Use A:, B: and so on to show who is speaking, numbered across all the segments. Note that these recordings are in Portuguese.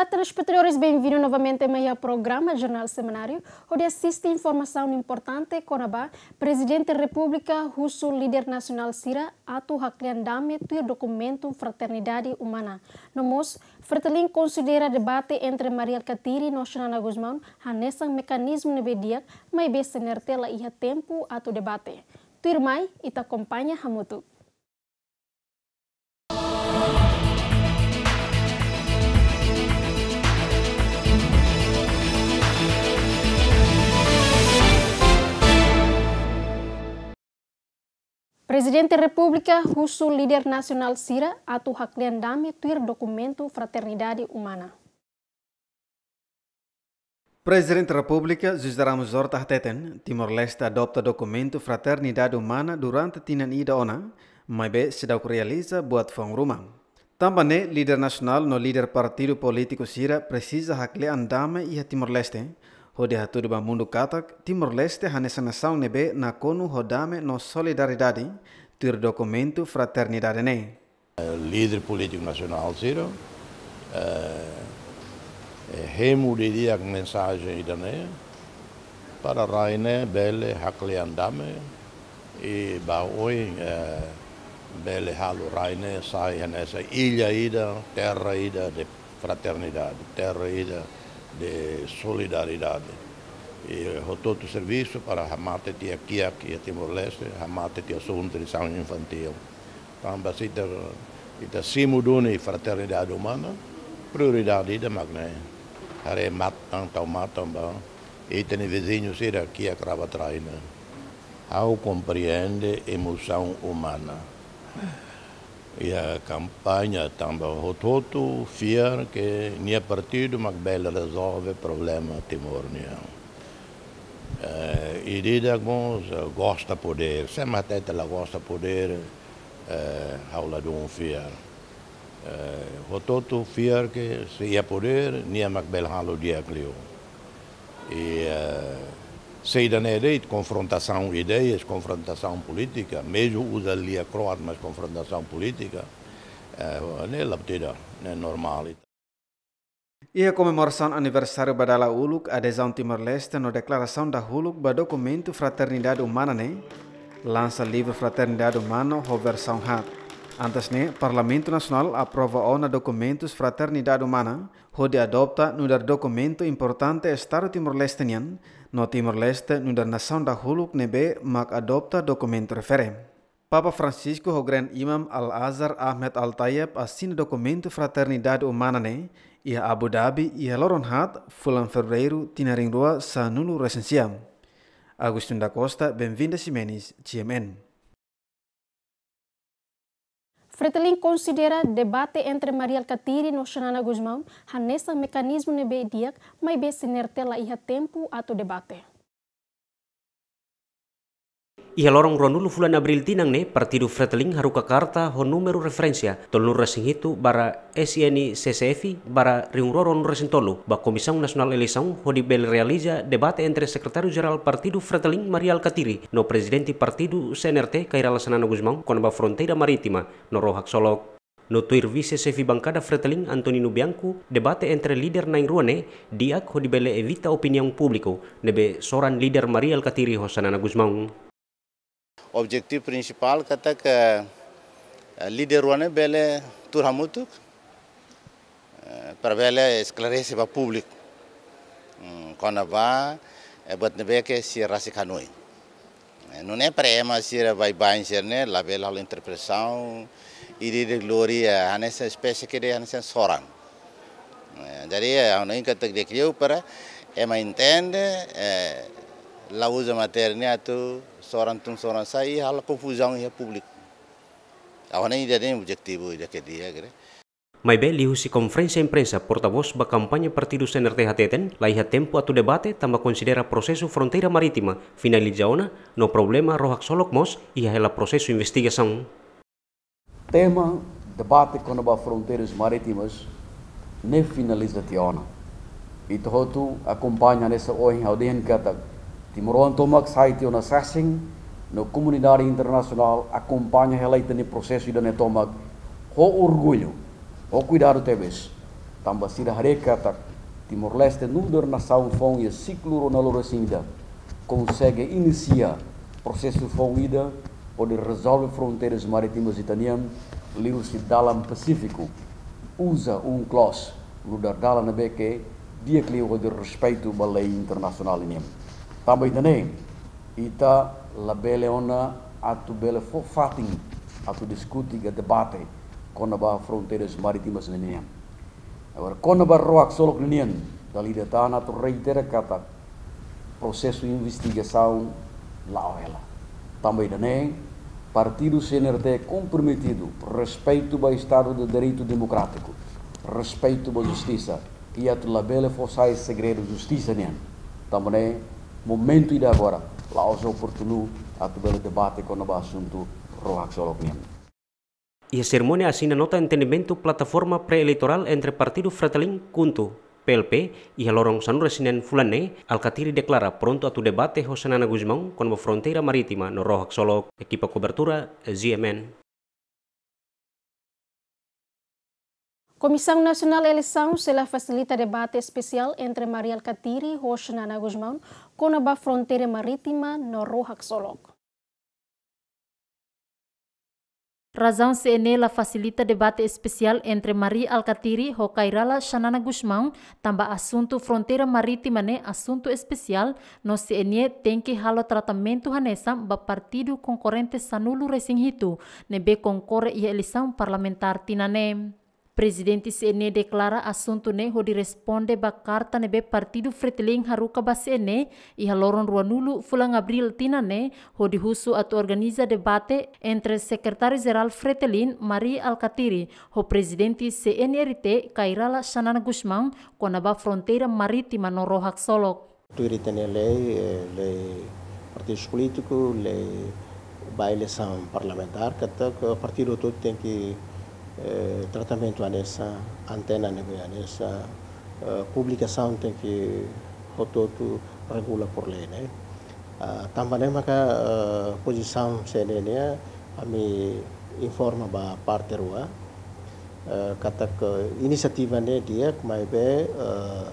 A: Olá, telespectadores, bem-vindos novamente a meu programa Jornal Seminário, onde assiste informação importante Conabá, Presidente da República, Russo, líder nacional Sira, Ato haklian e tu documento Fraternidade Humana. No moço, Fretilin considera debate entre Maria Katiri e Noshana Guzmão, hanessa mecanismo nebedia, mas bem se tela e tempo atu debate. Tu e ita acompanha Hamutuk. Presidente República husu líder nacional Sira atu hakliandame tuir documento Fraternidade Humana.
B: Presidente da República, José Ramos Horta Hateten, Timor-Leste adopta documento Fraternidade Humana durante tinan ida ona, mas be realiza buat fong rumah. Tambane, líder nacional no líder partido político Sira precisa hakle andame ia Timor-Leste, Hodi haturi ba mundo katak, Timor-Leste hanesanasau nebe na konu hodame no solidariedade, tur documento fraternidade ne. Eh, líder político nacional zero, hemu eh, eh, diria mensagem
C: idane, para raine bele hakle andame, e ba oi bele halo raine sai nessa ilha ida, terra ida de fraternidade, terra ida de solidariedade E rotou o serviço para Ramate te aqui, é aqui a Timor-Leste, Ramate e a sua nutrição infantil. Então, basita, ita simuduni fraternidade humana, prioridade da magné. Hare mata, tau mata, bom. E tem vizinhos ir aqui a Cravatraina. Ao compreende emoção humana a campanha também rototo fiar que nem partido mas bela resolve problema Timor União uh, eh, e alguns uh, gosta poder sempre até ela gosta poder uh, aula de um fiar uh, eh, rototo fiar que se ia poder nem mas bela halo dia e uh, saída na eleito, confrontação ideias, confrontação política,
B: mesmo usa ali a croata, mas confrontação política, é, a batida é normal. E a comemoração aniversário Badala Uluk, adesão Timor-Leste na declaração da Uluk para documento Fraternidade Humana, né? lança livro Fraternidade Humana, versão HAT. Antes, né, Parlamento Nacional aprova ONU documentos Fraternidade Humana, onde adopta no documento importante Estado Timor-Leste, No Timor-Leste nu da nasaun da huluk nebe mak adopta dokumen referem. Papa Francisco ho Gran Imam Al-Azhar Ahmed al Tayeb asin dokumentu Fraternidade Humana ne ia Abu Dhabi ia Loron Hat fulan februari tinaring rua sanulu resensiam. Agustin da Costa, bem-vinda Cmn. GMN.
A: Fretelin considera debate entre Mariel e no Xanana Guzmão, hanessa mecanismo nebe diak, mas be sinertela iha tempo ato debate.
D: Ia lorong ronulu fulan Abril tinang ne partidu fretling haru Kakarta ho numero referensia tolnur resing itu bara SNI CCFI bara riungroron resing tolu ba Komisang Nasional elisang ho di bel realiza debate entre Secretario jeral Partido fretling Maria Katiri no Presidente Partido CNRT Kaira Lasanana Guzmão konba fronteira maritima no Rohak Solok. No tuir vice sefi bangkada Fretling Antonino Bianco, debate entre leader nain ruane, diak ho dibele evita opinion publiko nebe soran leader Maria Katiri ho Sanana Guzmão.
E: Objektif principal kata ke wane eh, bele turhamutuk eh, para bele esclarece publik hmm, kona ba vá e é si e, e beke se rasikanoi prema é para ema se vai bem ser né la bela a interpretasau idi de glória anessa espécie que de anessa jadi ano inka tak dekriu para ema intende la usa maternia atu soran tung soran sai hal confusão ia publik awana ida nem objetivo ida que dia gre
D: Maibe lihusi konferensia imprensa portavoz ba campaña partido CNRTHTN laiha tempo atu debate tamba considera proceso fronteira marítima finalizaona no problema rohak solok mos ia hela processo investigação.
F: Tema debate kono ba fronteiras marítimas ne finalizaziona. E tohotu acompanha nessa oin ao den katak Timor-Leste tomak saite una sessing na comunidade internacional acompanha relaita no processo de netomak com orgulho com cuidado tebes tamba sida hareka tak Timor-Leste nuder nação fom e ciclo na lorosinda consegue iniciar processo ida onde resolve fronteiras marítimas italianas livre-se dalam Pacífico usa um clause no Dalam na beque dia que respeito à lei internacional inimigo. Também ita labele ona atu bele forfating atu discute ga debate konaba fronteiras marítimas neniam. Agora konaba roak solok neniam dali da tana tu reitera kata processo de investigação lá ela. Também nem partido CNRT comprometido respeito ao Estado de Direito Democrático, respeito à justiça e a labele forçar segredo justiça neniam. Também momento ida agora la osa oportuno atu belo debate com o assunto roak
D: E a cerimônia assina nota entendimento plataforma pré-eleitoral entre Partido Fratelin Kunto, PLP, e a Lorong Sanura Sinen Fulane, Alcatiri declara pronto a tu debate Hosanana Guzmão com a fronteira marítima no Roak equipa cobertura GMN.
A: Comissão Nacional Eleição será facilita debate especial entre Mariel Catiri e Roshanana Guzmão com a fronteira marítima no Rojaxolog.
G: Razão CNE la facilita debate especial entre Maria Alcatiri ho Kairala Shanana Guzmão tamba assunto fronteira marítima ne assunto especial no CNE tem que halo tratamento hanesa ba partido concorrente sanulu recém ne be concorre ia eleição parlamentar tinane. Presidente CNE deklara assunto ne ho di responde ba carta ne be partido fretiling haruka ba CNE iha loron rua nulu fulang abril tina ne ho di husu atu organiza debate entre secretário-geral fretelin Marie Alcatiri ho presidente CNRT e Kairala Shanana Guzmán kona ba fronteira marítima no Rohak Solok.
E: Tuirita tene le eh, le partidos políticos, le baile sam parlamentar, que o partido todo tem eh, tratamentu anessa antena nego anessa eh, publica sound ki hototu regula porlene Tamba ah, tambane maka eh, posisam a ami informa ba parte rua eh, kata katak uh, inisiativa ne dia mai be uh,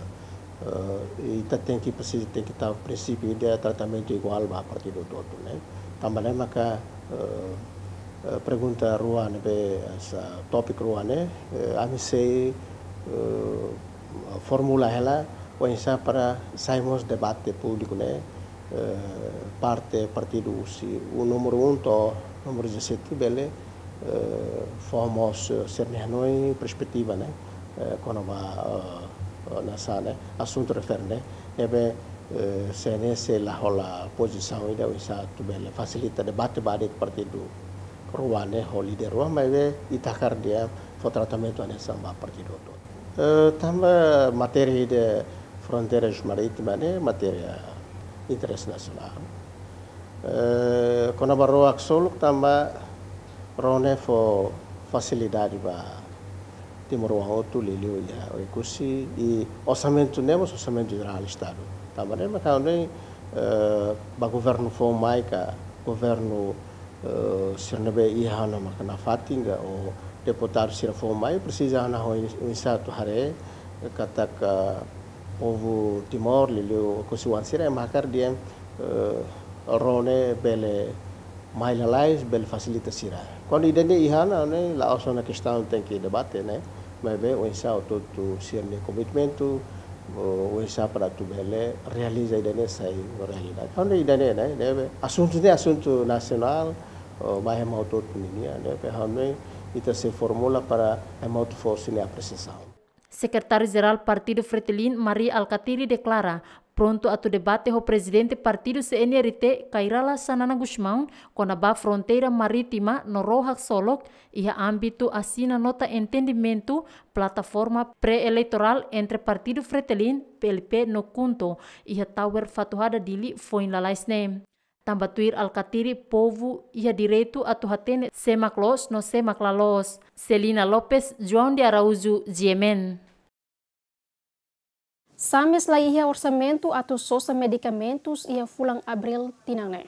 E: uh, ita tenki pasti tenki tahu dia tratamentu igual ba parte do do ne tambane maka Eh, pergunta Ruan be o topic Ruan a eh? eh, ami sei uh, formula hela para sairmos debate público né uh, parte partido si o número 1 um to número 17 bele uh, formos sernehnoi perspectiva né quando va na sala assunto referne ebe CNS la hola posição ida da oensa tu bele facilita debate barit partido Ruane Holiday Ruamaiwe é Itacar dia for tratamento anexamba a partir do outono. Eh, também matéria de fronteiras marítimas, né? matéria internacional. Quando eh, a Axoluk também Rone for facilidade para Timor Otu, Liliu e Oikusi e orçamento nemos, orçamento geral do Estado. Também, mas também o eh, governo foi o é governo sirnabe ihana makana fatinga o deputado sirafomai precisa ana ho insato hare kataka povo timor lilio kosuan sira makar dia eh, rone bele mailalais bele facilita sira quando idene ihana ne né, la osona questão tem que debate né mas bem o insato todo sirne commitmento o isa para tu bele realiza idene sai realidade quando idene né, né assunto de assunto nacional vai remautor pequenininha, né? Perhamem e se formula para remauto força e
G: precisão. Secretário-Geral Partido Fretilin, Maria Alcatiri, declara pronto a debate o presidente partido CNRT Kairala Sanana Guzmão com a fronteira marítima no Rojas Solok e a âmbito assina nota entendimento plataforma pré-eleitoral entre partido Fretilin, PLP no cunto e a Tower Fatuhada Dili foi na Laisnem tambatuir alcatiri povo ia direito a tuhatene semaclos no semaklalos. Selina Lopes, João de Araújo,
A: Diemen. Sames laihia orçamento tu sosa medicamentos ia fulang abril tinangne.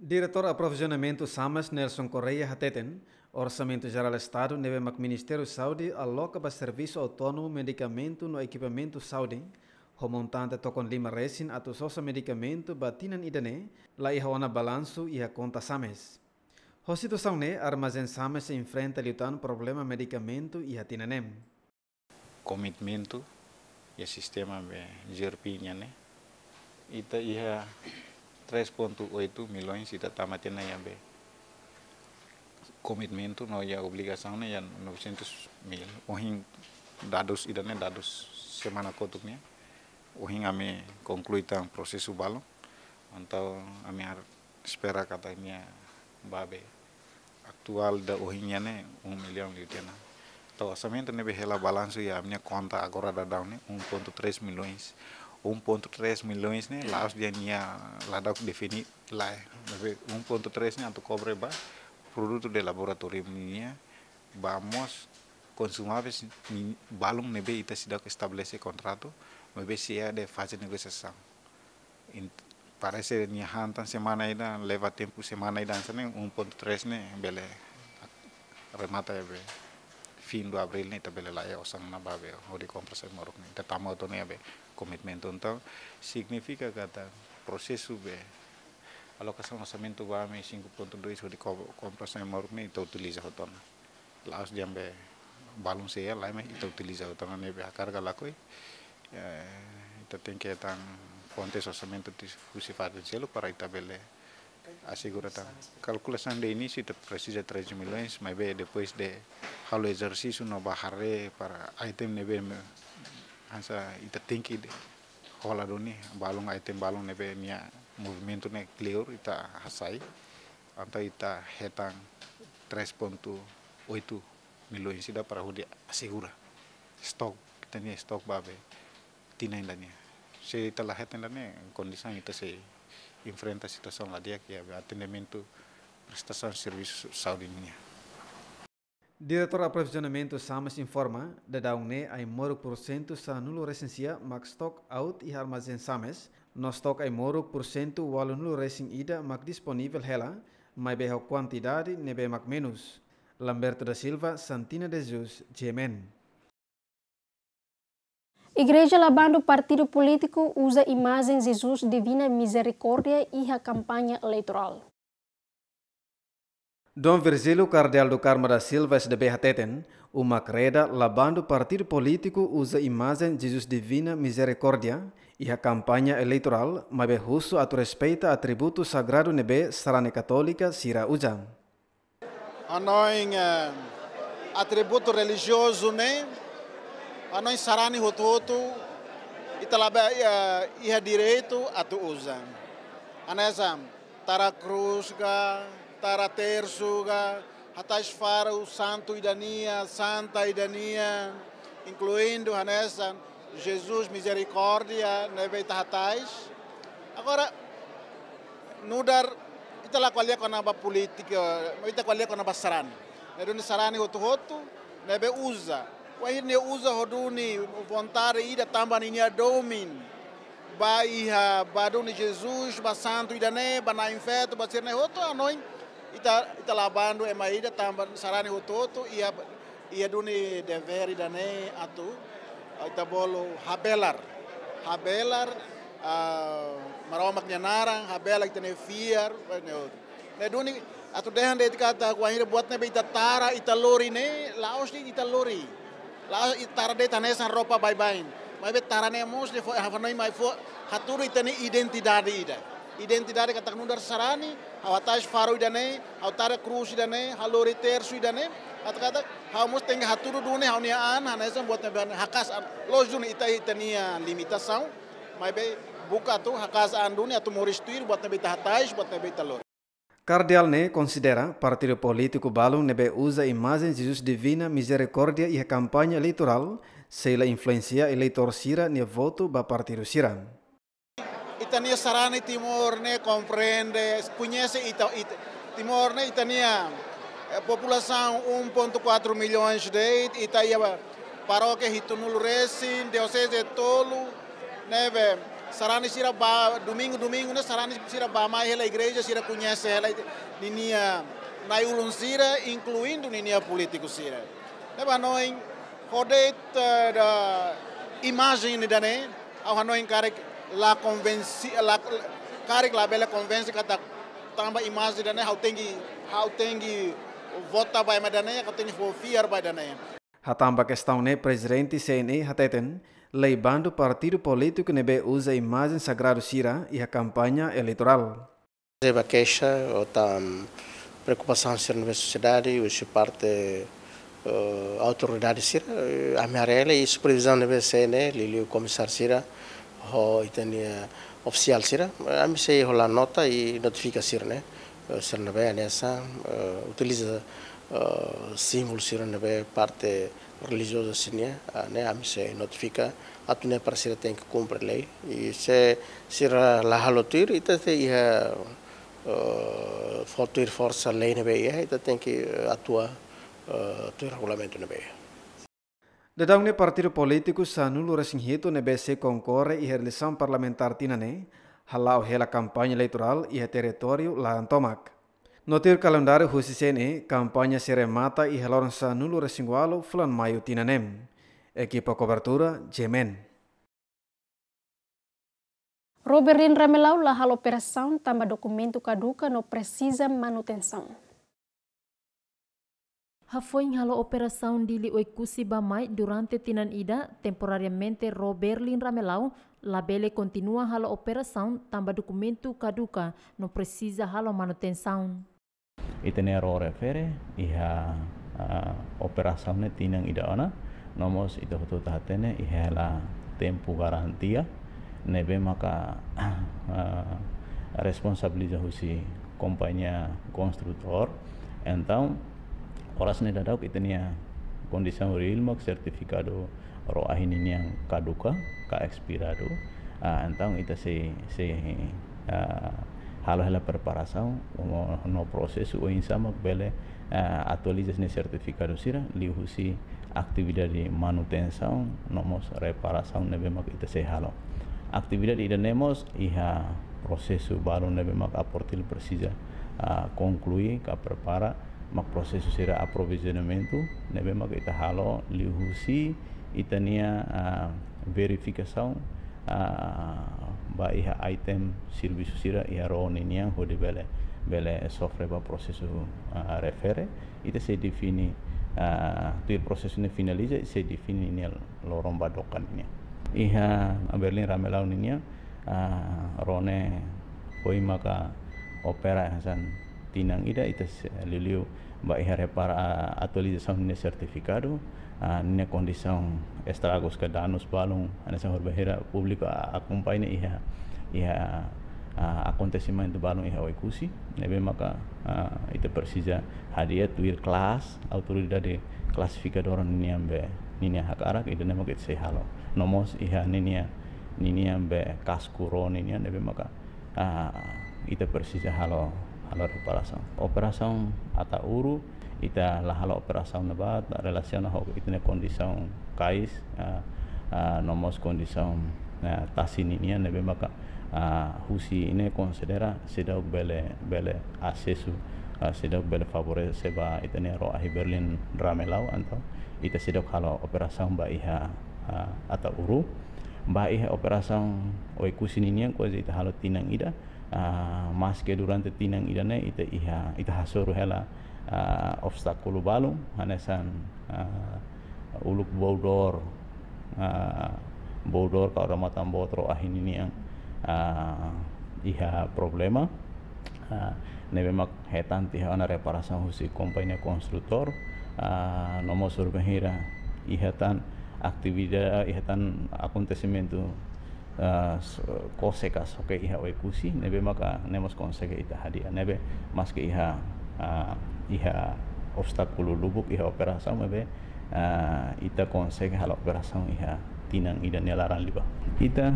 B: Diretor Aprovisionamento Samas Nelson Correia Hateten, Orçamento Geral Estado neve Ministério Saúde aloca para serviço autônomo medicamento no equipamento saúde Homontanta tokon lima resin atau sosa medicamento batinan idane la iha wana balanço iha conta sames. Ho situação ne armazen sames se enfrenta liutan problema medicamento iha tinanem.
H: Komitmento ia ya sistema be jerpinya ne ita iha 3.8 si ita tamatina ya be komitmento no ia ya obrigação ne ia ya 900 mil ohin dadus idane dadus semana kotuknya uhing ame tang proses ubalo atau ami ame ar spera kata minha babe aktual da ohin yane um di liutiana to tene be hela balansu ya amnya konta agora da down 1.3 milhões 1.3 Tres né ne os dia nia lá da Um. lá 1.3 ne anto kobre ba produto de laboratório minha vamos consumáveis balão nebe ita sidak estabelecer contrato me vecia de fase negociação. In, parece que hantan semana ainda, leva tempo semana ainda, né? 1.3, né? Bele, remata ya bem. Fin do abril, né? Tá bele lá, osang na babe, o de compra se morro, né? Tá tamo outro, né? Comitmento, então, significa que tá processo bem. Alocação orçamento guame 5.2, o de compra se morro, né? Tá utiliza o dono. diambe, balão se é lá, utiliza o dono, né? A ita tenke tan fonte sossamento de gelo para ita bele belle asegurata calculação de início ita precisa 3 milhões mas bem depois de halo exercício no baharre para item nebe ansa ita tenke rola doni balung item balung nebe nia movimento ne clear ita hasai anta ita hetan 3.8 milhões ida para hodi asegura stok kita ni stok babe Tina in ఇట్లా హెతండనే కండిషన్ ఇట్లా సే enfrenta a situação lá de que é atendimento prestação servis Saudi ini. minha.
B: Diretor Aprovisionamento SAMAS informa da daungne ai moro por cento sa nulo resensia mak stock out i armazen SAMAS, no stock ai moro por cento walo nulo ida mak disponibel hela, mai beho quantidade nebe mak menus. Lamberto da Silva, Santina de Jesus, Jemen.
A: Igreja Labando Partido Político usa imagens de Jesus Divina Misericórdia e a campanha eleitoral.
B: Dom Virgílio Cardeal do Carmo da Silva SDB Hateten, uma creda labando partido político usa imagem de Jesus Divina Misericórdia e a campanha eleitoral, mas é russo a respeito atributo sagrado nebe sarane católica sira uja.
I: Anoin eh, atributo religioso, né? nós sarani rototo e italaba eh, ia, ia direito tu usa. Anesa tara cruz tara terçuga ga, faro santo idania, santa idania, incluindo anesam Jesus misericórdia neveita hatais. Agora nudar itala qualia a ba política, itala qualia a ba saran. Neruni sarani rototo neve usa. wa Uza usa hoduni vontare ida ni nia domin ba iha baduni Jesus ba santo ida ne ba na infeto ba sirne hoto anoi ita ita labando e ida tamba sarani hototo iya ia duni dever ida ne atu ita bolo habelar habelar uh, marawa maknyanarang habelar ita ne fiar ne hoto ne duni atu dehan de kata kuahire buat ne be ita tara ita lori ne laos ni ita lori la de tane san ropa bai bain mai be tara tarane mos le fo hafanai mai fo haturu itani identidade ida identidade katak nundar sarani awataj faru idane autara krus ter halori tersu at kata-kata mos tengah haturu dune an hauniaan san buat neban hakas lojun ita itania limitasaun mai be buka tu hakas dune atu moris tuir buat be tahatais buat be talor
B: Cardeal ne considera partido político Balu nebe usa imagem Jesus Divina Misericórdia e a campanha eleitoral se ela influencia eleitor Sira ne voto ba partido Sira.
I: Itania sarane Timor ne compreende, conhece ita, it, Timor ne Itania população 1.4 milhões de Itaia paróquia Hitunul Resin, Diocese de Tolu, neve sarani sira ba domingo domingo na sarani sira ba mai hela igreja sira conhece ela ninia na ulun sira incluindo ninia politiku sira na ba noin hodet da imagem da né ao hanoi karek la convenci la karek la bela convence kata tamba imagem dane hau tengi hau tengi vota ba madane ka tengi fo fear ba dane
B: Hatamba kestaune né presidente CNE hateten leibando partido político nebe usa imagem sagrado sira e a campanha eleitoral.
E: a queixa ou tam mm, preocupação sobre na sociedade, hoje parte uh, eh, autoridade sira eh, amarela e supervisão na BCN, lili o comissário sira, ho itania oficial sira, a mim sei nota e notifica sira, né? Sira na BCN essa utiliza eh, símbolo sira na parte religiosa assim, né? sine, né, ne, ami se é notifica, atune né, parasira tem que cumprir lei, e se sira la halotir, ita se iha uh, fortuir força lei ne beia, ita tem que eh, atua uh, regulamento ne beia.
B: Dedangnya partido politiku sanu lura singhitu ne bese kongkore iha eleição parlamentar tinane, halau hela campanha eleitoral iha território em Tomac. Notir khusus ini kampanye seremata e sa nulu resingualo flan mayu tinanem. Ekipa kobertura, Jemen.
A: Robertin Ramelau la hal tambah dokumen documento kaduka no presisa manutensaun. Hafoin halo operação de
G: ba mai durante Tinan Ida, temporariamente Robertin Ramelau, Labele continua halo operação tamba dokumentu kaduka no presisa halo manutenção.
J: Itene ro refere, iha operasaune tinang idaona nomos ita hutu tahatene iha la tempu garantia nebe maka responsabiliza husi kompanya konstruktor entau oras ne dadau itenia real mak sertifikado ro ini yang kaduka ka expirado uh, entau ita se se uh, halos la preparação eh, no processo o ensama bele uh, atualiza-se certificado sira liu si atividade de manutenção nomos reparação nebe mak ita se halo atividade ida nemos iha processo baru nebe mak aportil precisa uh, concluir ka prepara mak processo sira aprovisionamento nebe mak ita halo liu si itania uh, verificação uh, ah, ba iha item sirbisu sira iha roni niang hodi bele bele software ba prosesu refere ite se defini tu prosesu ne finalize se defini ni lorong ba iha berlin rame lau ni niang rone poi maka opera hasan tinang ida ita liliu ba ihare para a atualização ne sertifikado a ne condição estragos ka danos balung a sa horbehera público a acompanha iha iha a acontecimento balon iha kusi nebe maka ita persija hadiah tuir class autoridade ni niambe ninia hakarak ida ne maka se halo nomos iha ninia ninia be kaskuro ninia nebe maka a, ita persija halo halo la reparação. ata uru ita lahalo hala operação na bat, relaciona ho ita na condição cais, uh, uh, nomos condição uh, nebe maka husi ine konsidera sedok bele bele asesu uh, sedok bele favore seba ita ro ahi Berlin ramelau anto ita sedok halo operação ba iha uh, ata ouro ba iha operação oi kusininia ko ita halo tinang ida maske ah, mas ke durante tinang idane ita iha ita hasoru hela uh, obstakulu balum hanesan uh, uluk bodor uh, bodor ka ramatan botro ahin ini yang uh, iha problema uh, mak hetan tiha ana reparasan husi kompanya konstruktor uh, nomo aktivida ihatan aktividad ihatan tu kosekas soke iha oe kusi nebe maka nemos konseke ita hadia nebe maske iha ah, iha obstakulu lubuk iha operasam mebe uh, ah, ita konseke hal operasam iha tinang ida nelaran liba ita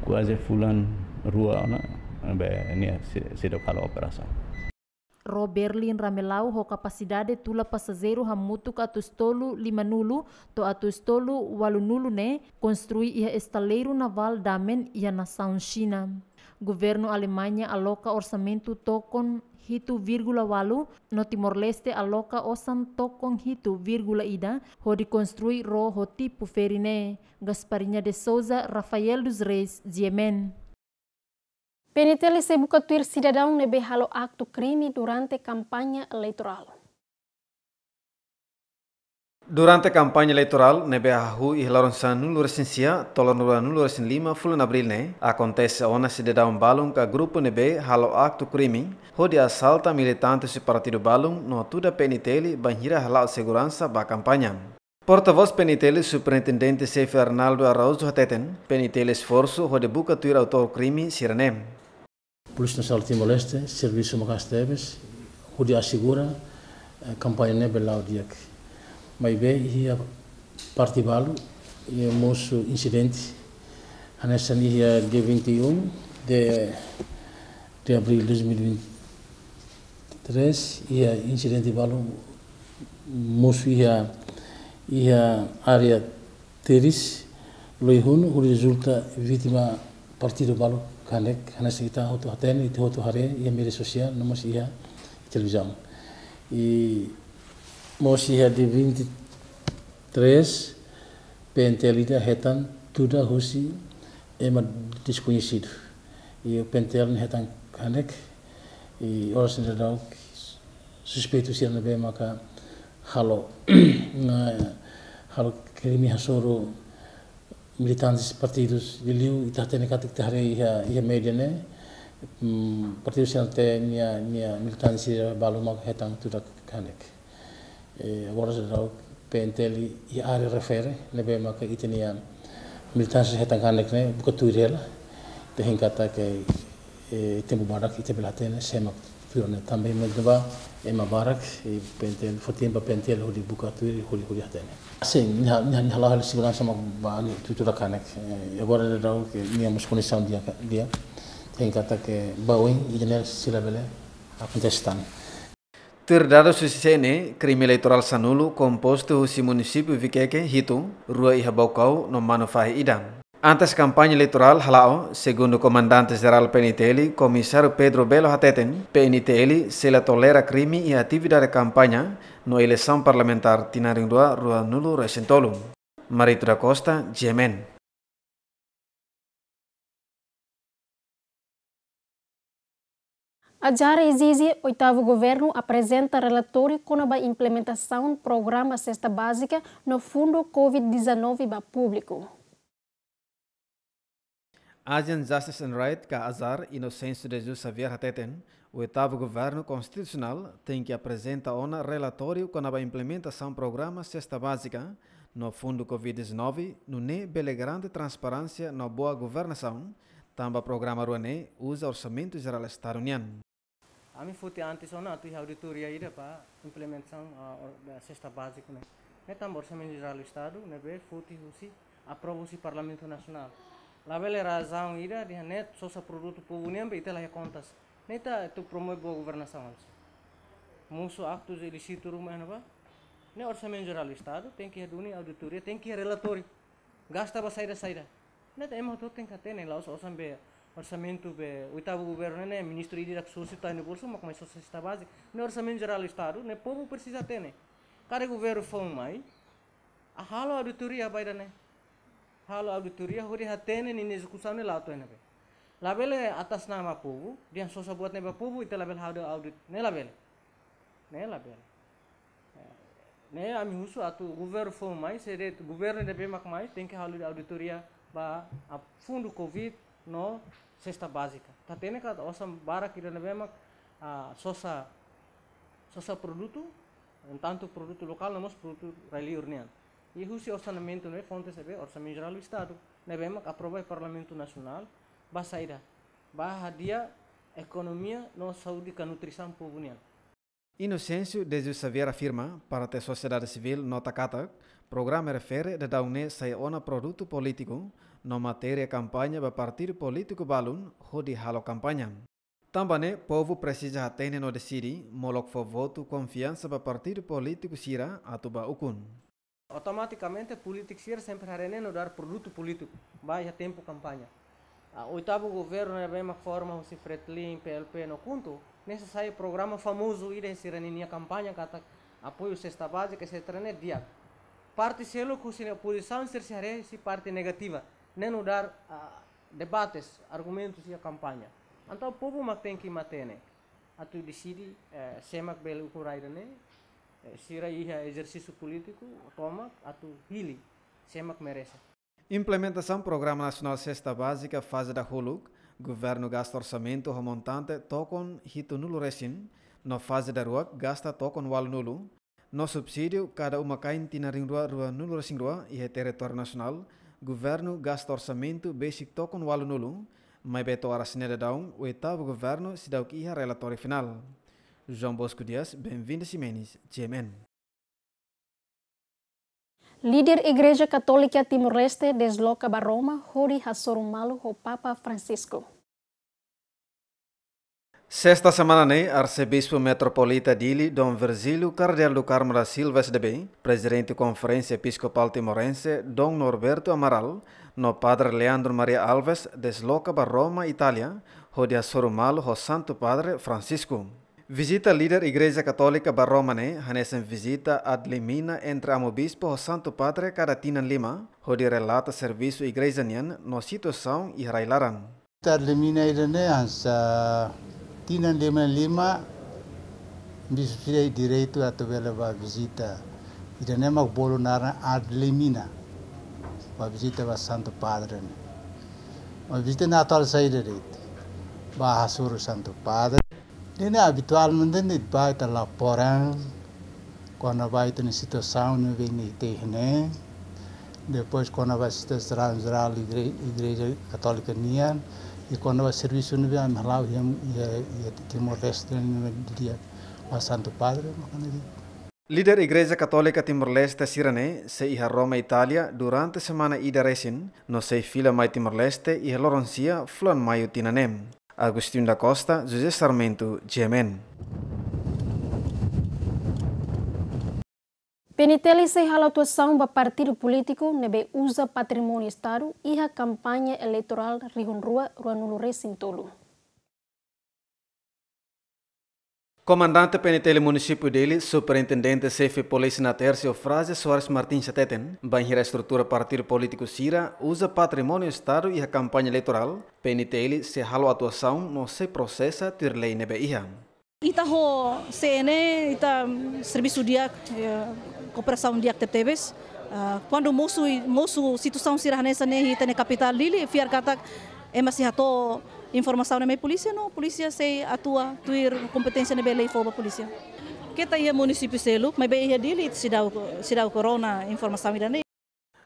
J: kuaze fulan rua ona nebe ini sedok hal operasam
G: ro Berlin ramelau ho capacidade tula passageiro hamutuk atus tolu limanulu to atus tolu walunulu ne construi ia estaleiro naval damen ia nação China. Governo Alemanha aloca orçamento tocon hitu vírgula walu, no Timor-Leste aloca osan tocon hitu vírgula ida, ho diconstrui ro ho ferine. Gasparinha de Souza, Rafael dos
A: Reis, Yemen. Penitele se buka tuir cidadão nebe halo acto krimi durante kampanye elektoral.
B: Durante kampanye elektoral eleitoral, nebe ahu luresin sia tolon Tolanuranu luresin Lima, Fulan Abril, ne Acontece ona ona cidadão balung ka grupo nebe halo acto ho di asalta militante si partido balung no tuda peniteli banjira halal seguransa ba kampanye. Portavoz Penitele, Superintendente Sefi Arnaldo Araújo Hateten, Penitele esforço, buka tuir autor krimi sirenem.
K: Polícia Nacional Timor-Leste, Serviço Makas Tebes, Rudi Assigura, eh, campanha Nebel Diak. Mas bem, ia partibalo, o moço incidente, nessa dia 21 de, de abril de 2023, ia incidente balo, moço ia, ia área Teres, loihun, resulta vítima partido balu kalek sekitar sita hoto haten iti hoto hare ia mere sosial no mosi ia televisão e mosi ia vinti tres pentelida hetan tuda husi ema desconhecido i o pentel hetan kalek i ora sendo dau suspeitu se anda bem maca halo halo kirimi hasoro militantes partidos de Liu e tata nekat iktahre ia ia medene partidos nanti nia nia militansi baru hetang tudak kanek e eh, agora já penteli e área refere lebe maka itenia militansi hetang kanek ne bukaturela te hinkata ke e te mubarak pelatene belatene semak pirone também medba e barak e pentel fotimba pentel huli bukaturi e huli huli hatene se ñala hal krim elektoral baali tutura kanek dia
B: sanulu composto si município vikeke hitung rua iha kau no manufahi idam. Antes kampanye elektoral halao, segundo komandan comandante peniteli PNTL, Pedro Belo Hateten, PNTL sila tolera krimi e atividade de no eleição parlamentar Tinaringdua Rua Recentolum, Marito da Costa, Gemen. A Jara Izizi,
A: oitavo governo, apresenta relatório com a implementação do programa Cesta Básica no Fundo Covid-19 para público.
B: Agent Justice and Right, ka azar, inocência de Jesus Xavier Hateten, o oitavo governo constitucional tem que apresentar um relatório com a implementação do programa Cesta Básica no fundo Covid-19, no ne belegrande transparência na boa governação, também o programa Ruané usa orçamento geral União.
L: A mim foi antes ou não, a auditoria aí para implementação da cesta básica, né? Né também orçamento geral do estado, né bem, foi se aprovou o parlamento nacional. Lá bela razão ira, né, só se produto povo nem bem, ela é contas neta tu promoe boa governação antes musso actos ele se turma não vai nem orçamento geral do estado tem que reunir auditoria tem que relatório gasta para sair da saída neta é muito tem que ter né Laos os orçamento orçamento be oitavo governo né ministro iria que suscita no bolso mas começou a suscitar base nem orçamento geral do estado né povo precisa ter né cara governo foi mais a ah, halo auditoria vai dar né halo auditoria hori né nem execução é, né lá to né label atas nama pubu dia susah buat neba pubu itu label hado audit ne label ne label eh, ne ami husu atu governo fo mai sede governo de bemak mai tem halu auditoria ba a fundo covid no cesta básica tá tendo cada osam bara kira ne bemak a sosa sosa produto tanto produto local namos produto reliurnian e husi orçamento ne fonte sebe orçamento geral do estado ne bemak aprova parlamento nasional basaida bahwa dia ekonomi economia no kan ka nutrição pública
B: Inocêncio desde Xavier afirma para te sociedade civil nota kata, program refere de daune sai ona produto político no matéria campanha ba partido político balun hodi halo campanha Tambane povo precisa atene no decidi molok fo voto confiança ba partido político sira ba ukun
L: Automaticamente politik sira sempre harene no dar produto político ba ya tempo campanha Ah, oitavo governo da mesma forma, o Cifretlin, PLP, no quinto, sai programa famoso ir esse raninha campanha, kata apoio cesta básica, etc. Né, dia. Parte selo que se oposição cerceare se e parte negativa, nem no dar uh, debates, argumentos e a campanha. Então o povo mak tem que matar, né? Atu decide, eh, semak bel ukurai, né? Eh, sira ia eh, exercício político, toma, atu hili, semak merece.
B: Implementação Programa Nacional Cesta Básica, fase da HULUC, governo gasta orçamento remontante tocon hito nulo resin. na fase da rua gasta tocon wal nulo, no subsídio cada uma cain tina ringrua rua nulo resin rua e é território nacional, governo gasta orçamento basic tocon wal nulo, mas beto aracineda daun, o oitavo governo se dá o que relatório final. João Bosco Dias, bem-vindo a Simenes, GMN.
A: Líder Igreja Católica Timor-Leste desloca para Roma, Rori Hassorumalo, o Papa Francisco.
B: Sexta semana, né, arcebispo metropolita Dili, Dom Virgílio, cardeal do Carmo da Silva SDB, presidente da Conferência Episcopal Timorense, Dom Norberto Amaral, no padre Leandro Maria Alves, desloca para Roma, Itália, onde Hassorumalo, o Santo Padre Francisco. Visita líder Igreja Católica Barromane, Hanesen visita ad limina entre amobispo Santo Padre Caratina Lima, onde relata serviço Igreja Nian no situação e railaran.
K: Ad limina irene hansa Tina Lima Lima, bispo direito a tovela visita. Irene magbolo nara ad limina, visita ba Santo Padre. Ba visita atual sai direito, ba Santo Padre. Ele habitualmente ele vai estar lá porã, quando vai ter uma situação, não vem nem ter, Depois, quando vai se transrar a igreja católica nia, e quando vai serviço, não vem lá, e tem Timor-Leste, não diria, o Santo Padre,
B: Líder da Igreja Católica Timor-Leste Sirene, se a Roma, Itália, durante a semana ida resin, no se fila mais Timor-Leste e a Loroncia, flan maio tinanem. Agostinho da Costa, José Sarmento, Jemen.
A: Penitelisei halatuação do partido político nebe usa patrimônio Estado e a campanha eleitoral Rio Rua Ruanulure Sintolo.
B: Comandante penitente município dele, superintendente chefe polícia na Terceira Frase Soares Martins Chateten, banheira estrutura partido político Cira, usa patrimônio Estado e a campanha eleitoral, penitente se halo atuação não se processa ter lei nebeia.
F: Ita
A: ho CNE, ita serviço dia, eh, cooperação dia TTBs, eh, quando moço, moço situação Cira ne, né, ita ne capital lili, fiar katak, é mas rato informação na minha polícia não a polícia se atua tuir competência na lei foba polícia que tá aí município selo mas bem é dele se dá se dá corona informação ainda nem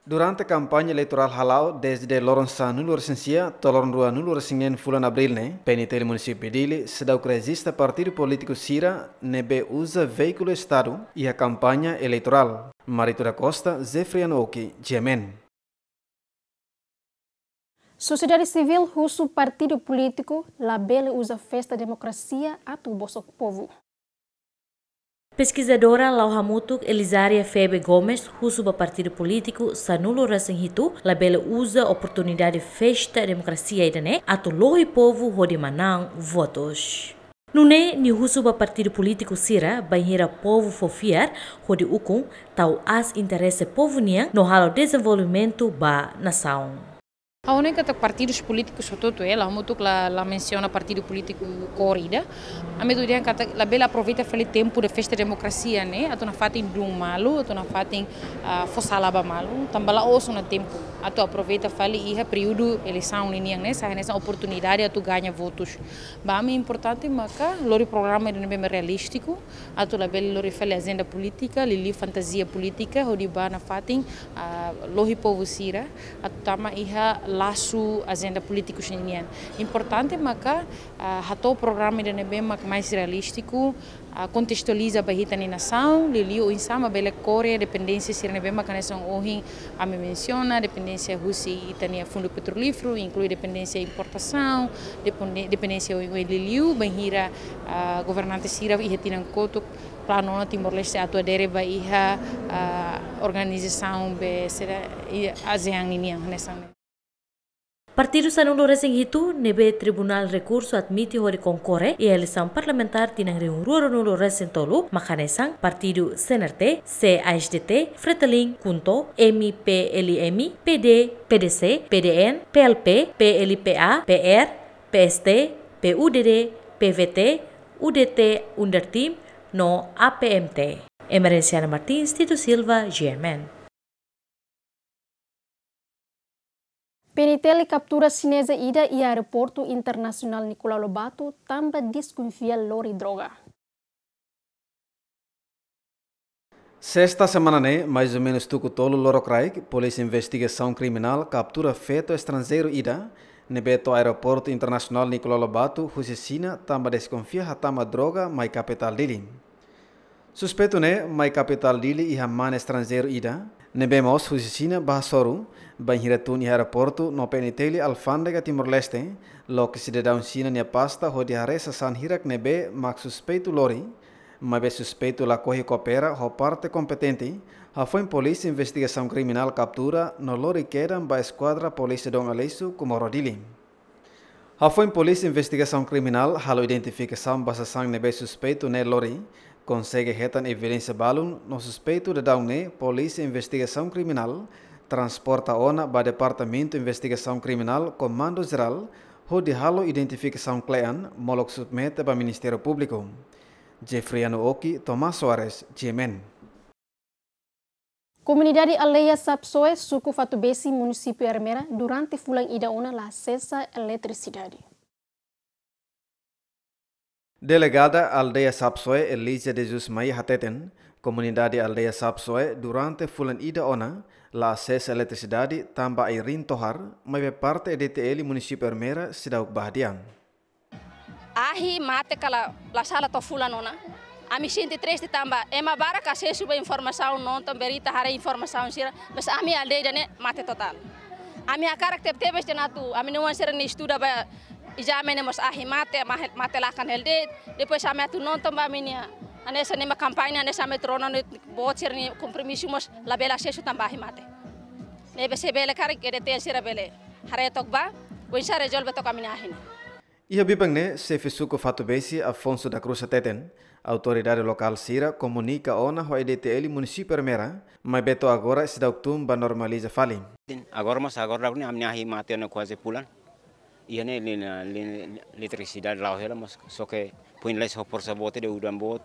B: Durante a campanha eleitoral halau desde Lourenço Nulo Recensia, Tolorndua Nulo Recingen Fulan Abril, né? PNTL município dele, se dá o crescista partido político Sira, nebe usa veículo Estado e a campanha eleitoral. Marito da Costa, Zefrian Oki, Gemen.
A: Sociedade civil russo partido político labela usa festa democracia a tubo povo.
G: Pesquisadora Mutuk Elizaria Febe Gomes, russo partido político Sanulo Rasenhitu, labela usa oportunidade festa democracia idané a loi povo manang votos. Nune ni husuba partido político Sira, banheira povo fofiar, rodi ukung, tau as interesse povo niang no halo desenvolvimento ba nação.
M: A única que partidos políticos, sobretudo ela, eh, muito que ela menciona partido político corrida, a em que a bela aproveita o tempo de festa de democracia, né? A tona fatem de um a tona fatem ah, fossalaba malu, também lá ouço no tempo. A tu aproveita fale e é período eleição linha nessa, né? nessa oportunidade a tu ganha votos. Mas é importante marcar, lori programa é bem realístico, a tu bela lori a agenda política, lili fantasia política, onde bana fatem, uh, ah, lori povo sira, a tu tama iha su agenda político chinesa. Importante é que ah, o programa de nebe mais realístico, ah, contextualiza a barrita na nação, o insama bela Coreia, dependência se nebe maka nação ohin é a me menciona, dependência russa e tania fundo petrolífero, inclui dependência importação, dependência o liliu, banhira ah, governante sira e retiram kotuk plano no Timor-Leste atua dereba iha organização be ASEAN ini Partido
G: ulo resing itu nebe tribunal recurso admiti hori konkore e eleição parlamentar tinang reunruoro nulo resing tolu makanesang partido CNRT, CHDT, Freteling, Kunto, MIPLM, PD, PDC, PDN, PLP, PLPA, PR, PST, PUDD, PVT, UDT, Undertim, no APMT. Emerenciana Martins, Tito Silva, GMN.
A: Penitele captura chinesa ida e aeroporto internacional Nicolau Lobato também desconfia lori droga.
B: Sexta semana, né, mais ou menos tuco tolo Lorocraig, Polícia Investigação Criminal captura feto estrangeiro ida Nebeto Aeroporto Internacional Nicolau Lobato, Rusicina, tamba desconfia tama droga mai capital dili. Suspeito né, mai capital dili e mana estrangeiro ida, nebemos Rusicina Bahasoru, banhira ni aeroporto no pe alfandega Timor Leste ¿eh? lo que se da un sina pasta ho di haresa san hirak nebe mak suspeito lori ma be suspeito la corre coopera ho parte competente ha ¿eh? foi polícia investigación criminal captura no lori quedan ba esquadra polícia don Aleisu como rodili ha foi polícia investigación criminal halo identificação basa sang nebe suspeito ne lori consegue hetan evidencia balun no suspeito de daune ¿eh? polícia investigación criminal transporta ona ba Departamento de Investigação Criminal Comando Geral, onde halo identificação clean molok submete para Ministério Público. Jeffriano Oki, Tomás Soares, Jemen.
A: Comunidade Aleia Sapsoe, suco Fatubesi, município Armera, durante fulan idaona la cessa eletricidade.
B: Delegada Aldeia Sapsoe, Elisa de Jusmai Hateten, Comunidade aldeia Sapsoe durante fulan ida ona la acessa eletricidade tamba ai rintohar, be parte DTL município Ermera sidauk bahadian.
A: Ahi mate kala la sala to fulan ona. Ami sinti tres di tamba, ema bara ka suba informação non tam berita hara informasaun sira, mas ami aldeia ne mate total. Ami akarak tep tebes tenatu, ami nuan sira ni studa ba ijamene mos ahi mate mate lakan helde, depois ami atu nonton baminia. minia ane sene ma kampanya ane sa metrono ne bot sirni kompromisumos labela sesu tambahi mate ne be sebele kari kere te sira bele hare tokba wensa rejol betok amina ahina
B: Ia bibang ne sefisu ko fatu besi Afonso da Cruz Teten. Autoridade lokal Sira komunika ona ho EDTL município permera, ma beto agora se da outubro normaliza fali.
D: Agora mas agora ne amni ahi mate ne kuase pulan. iya ne eletricidade lá hela mas soke puin põe ho só bote de udan bote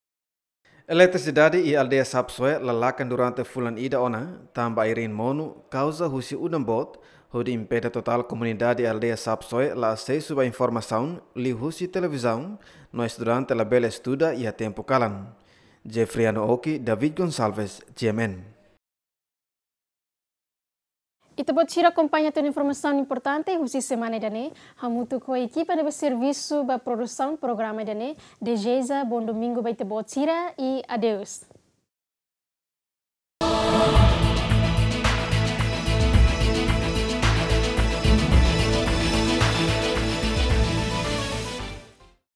B: Eletricidade e aldeia Sapsoe lalakan durante fulan ida ona tamba irin monu causa husi unambot hudi impede total comunidade e aldeia Sapsoe la sei suba informação li husi televisão nois durante la bela estuda e a tempo calan. Jeffrey Anooki, David Gonçalves, GMN.
A: Ita pode tirar acompanha toda informação importante hoje semana dane. Hamutu com a equipa de serviço da produção programa dane. Deseja bom domingo vai te boa e adeus.